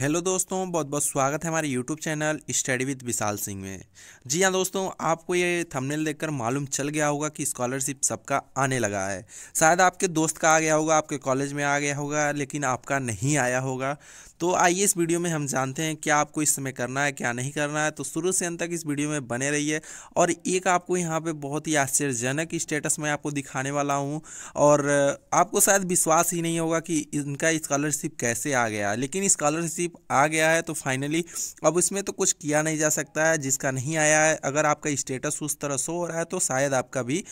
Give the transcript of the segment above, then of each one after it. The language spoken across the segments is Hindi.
हेलो दोस्तों बहुत बहुत स्वागत है हमारे YouTube channel study with Vishal Singh में जी हाँ दोस्तों आपको ये थंबनेल देखकर मालूम चल गया होगा कि स्कॉलरशिप सबका आने लगा है शायद आपके दोस्त का आ गया होगा आपके कॉलेज में आ गया होगा लेकिन आपका नहीं आया होगा तो आइए इस वीडियो में हम जानते हैं क्या आपको इस समय करना है क्या नहीं करना है तो शुरू से अंत तक इस वीडियो में बने रहिए और एक आपको यहाँ पर बहुत ही आश्चर्यजनक स्टेटस मैं आपको दिखाने वाला हूँ और आपको शायद विश्वास ही नहीं होगा कि इनका स्कॉलरशिप कैसे आ गया लेकिन स्कॉलरशिप करीब आ गया है तो फाइनली अब इसमें तो कुछ किया नहीं जा सकता है जिसका नहीं आया है अगर आपका स्टेटस उस तरह शो हो रहा है तो शायद आपका भी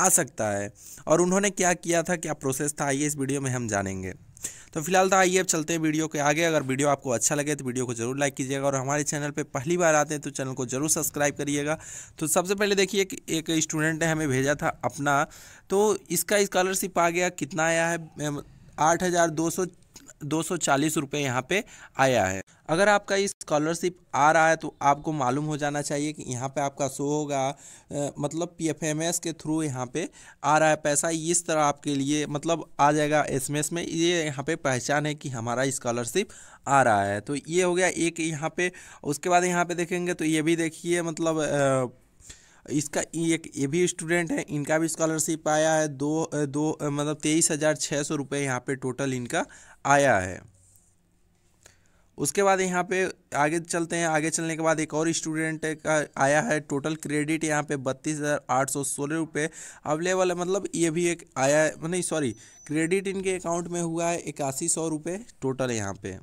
आ सकता है और उन्होंने क्या किया था क्या प्रोसेस था आइए इस वीडियो में हम जानेंगे तो फिलहाल तो आइए अब चलते हैं वीडियो के आगे अगर वीडियो आपको अच्छा लगे तो वीडियो को जरूर लाइक कीजिएगा और हमारे चैनल पे पहली बार आते हैं तो चैनल को जरूर सब्सक्राइब करिएगा तो सबसे पहले देखिए कि एक स्टूडेंट ने हमें भेजा था अपना तो इसका स्कॉलरशिप आ गया कितना आया है आठ हज़ार दो सौ दो सौ चालीस रुपये यहाँ पर आया है अगर आपका ये स्कॉलरशिप आ रहा है तो आपको मालूम हो जाना चाहिए कि यहाँ पे आपका शो होगा मतलब पीएफएमएस के थ्रू यहाँ पे आ रहा है पैसा इस तरह आपके लिए मतलब आ जाएगा एसएमएस में ये यहाँ पे पहचान है कि हमारा स्कॉलरशिप आ रहा है तो ये हो गया एक यहाँ पे उसके बाद यहाँ पे देखेंगे तो ये भी देखिए मतलब आ, इसका एक ये भी स्टूडेंट है इनका भी स्कॉलरशिप आया है दो दो मतलब तेईस हज़ार छः सौ रुपये यहाँ पर टोटल इनका आया है उसके बाद यहाँ पे आगे चलते हैं आगे चलने के बाद एक और स्टूडेंट का आया है टोटल क्रेडिट यहाँ पे बत्तीस हज़ार आठ सौ सोलह रुपये अवेलेबल है मतलब ये भी एक आया है नहीं सॉरी क्रेडिट इनके अकाउंट में हुआ है इक्यासी सौ रुपये टोटल यहाँ पे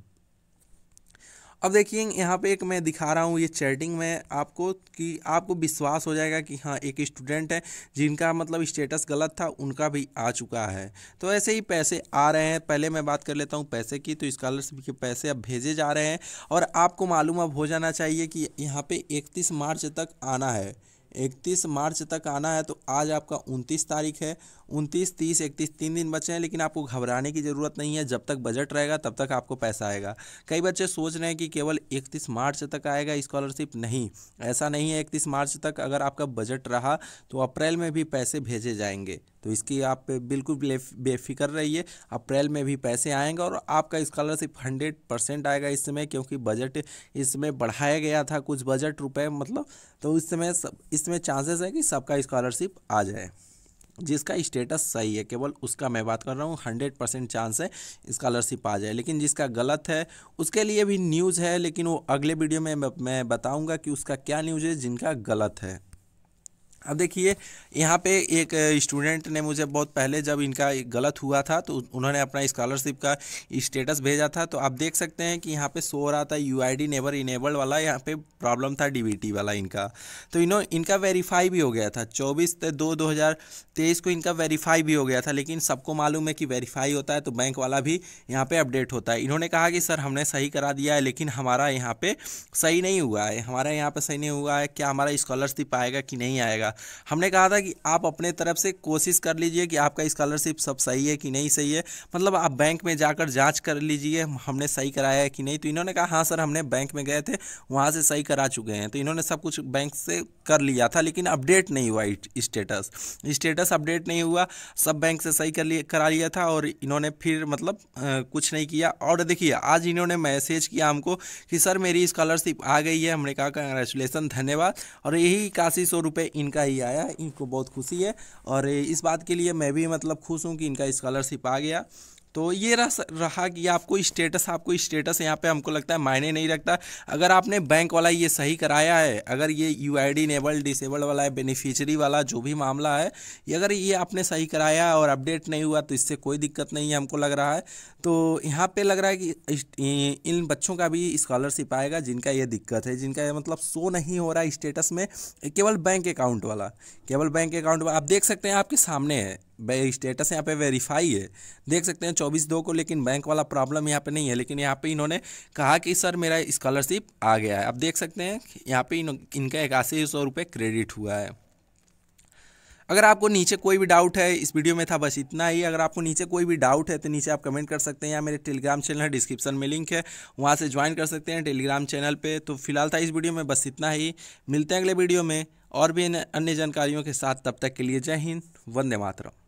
अब देखिए यहाँ पे एक मैं दिखा रहा हूँ ये चैटिंग में आपको कि आपको विश्वास हो जाएगा कि हाँ एक स्टूडेंट है जिनका मतलब स्टेटस गलत था उनका भी आ चुका है तो ऐसे ही पैसे आ रहे हैं पहले मैं बात कर लेता हूँ पैसे की तो स्कॉलरशिप के पैसे अब भेजे जा रहे हैं और आपको मालूम अब हो जाना चाहिए कि यहाँ पर इकतीस मार्च तक आना है इकतीस मार्च तक आना है तो आज आपका उनतीस तारीख है उनतीस तीस इकतीस तीन दिन बचे हैं लेकिन आपको घबराने की ज़रूरत नहीं है जब तक बजट रहेगा तब तक आपको पैसा आएगा कई बच्चे सोच रहे हैं कि केवल इकतीस मार्च तक आएगा स्कॉलरशिप नहीं ऐसा नहीं है इकतीस मार्च तक अगर आपका बजट रहा तो अप्रैल में भी पैसे भेजे जाएंगे तो इसकी आप बिल्कुल बेफिक्र रहिए अप्रैल में भी पैसे आएंगे और आपका स्कॉलरशिप हंड्रेड परसेंट आएगा इस समय क्योंकि बजट इस समय बढ़ाया गया था कुछ बजट रुपए मतलब तो इस समय सब इसमें चांसेस है कि सबका स्कॉलरशिप आ जाए जिसका स्टेटस सही है केवल उसका मैं बात कर रहा हूँ हंड्रेड परसेंट चांस है स्कॉलरशिप आ जाए लेकिन जिसका गलत है उसके लिए भी न्यूज़ है लेकिन वो अगले वीडियो में मैं बताऊँगा कि उसका क्या न्यूज़ है जिनका गलत है अब देखिए यहाँ पे एक स्टूडेंट ने मुझे बहुत पहले जब इनका गलत हुआ था तो उन्होंने अपना स्कॉलरशिप का स्टेटस भेजा था तो आप देख सकते हैं कि यहाँ पे शो रहा था U I D never enabled वाला यहाँ पे प्रॉब्लम था डी वाला इनका तो इन्हों इनका वेरीफाई भी हो गया था चौबीस दो दो हज़ार तेईस को इनका वेरीफाई भी हो गया था लेकिन सबको मालूम है कि वेरीफाई होता है तो बैंक वाला भी यहाँ पर अपडेट होता है इन्होंने कहा कि सर हमने सही करा दिया है लेकिन हमारा यहाँ पर सही नहीं हुआ है हमारा यहाँ पर सही नहीं हुआ है क्या हमारा स्कॉलरशिप आएगा कि नहीं आएगा हमने कहा था कि आप अपने तरफ से कोशिश कर लीजिए कि आपका स्कॉलरशिप सब सही है कि नहीं सही है मतलब आप बैंक में जाकर जाँच कर लीजिए हमने सही कराया है कि नहीं तो इन्होंने कहा हाँ सर हमने बैंक में गए थे वहाँ से सही करा चुके हैं तो इन्होंने सब कुछ बैंक से कर लिया था लेकिन अपडेट नहीं हुआ स्टेटस स्टेटस अपडेट नहीं हुआ सब बैंक से सही कर लिया करा लिया था और इन्होंने फिर मतलब आ, कुछ नहीं किया और देखिए आज इन्होंने मैसेज किया हमको कि सर मेरी स्कॉलरशिप आ गई है हमने कहा कंग्रेचुलेसन धन्यवाद और यही इक्यासी सौ रुपये इनका बेटा ही आया इनको बहुत खुशी है और इस बात के लिए मैं भी मतलब खुश हूँ कि इनका स्कॉलरशिप आ गया तो ये रहा कि आपको स्टेटस आपको स्टेटस यहाँ पे हमको लगता है मायने नहीं रखता अगर आपने बैंक वाला ये सही कराया है अगर ये U I D enabled disabled वाला है बेनिफिशरी वाला जो भी मामला है ये अगर ये आपने सही कराया और अपडेट नहीं हुआ तो इससे कोई दिक्कत नहीं है हमको लग रहा है तो यहाँ पर लग रहा है कि इन बच्चों का भी स्कॉलरशिप आएगा जिनका ये दिक्कत है जिनका मतलब शो नहीं हो रहा स्टेटस में केवल बैंक अकाउंट वाला केवल बैंक अकाउंट वाला आप देख सकते हैं आपके सामने है स्टेटस यहाँ पे वेरीफाई है देख सकते हैं चौबीस दो को लेकिन बैंक वाला प्रॉब्लम यहाँ पे नहीं है लेकिन यहाँ पे इन्होंने कहा कि सर मेरा स्कॉलरशिप आ गया है अब देख सकते हैं यहाँ पे इनका इक्यासी सौ रुपये क्रेडिट हुआ है अगर आपको नीचे कोई भी डाउट है इस वीडियो में था बस इतना ही अगर आपको नीचे कोई भी डाउट है तो नीचे आप कमेंट कर सकते हैं या मेरे टेलीग्राम चैनल है डिस्क्रिप्शन में लिंक है वहाँ से ज्वाइन कर सकते हैं टेलीग्राम चैनल पर तो फिलहाल था इस वीडियो में बस इतना ही मिलते हैं अगले वीडियो में और भी अन्य जानकारियों के साथ तब तक के लिए जय हिंद वंदे मातरम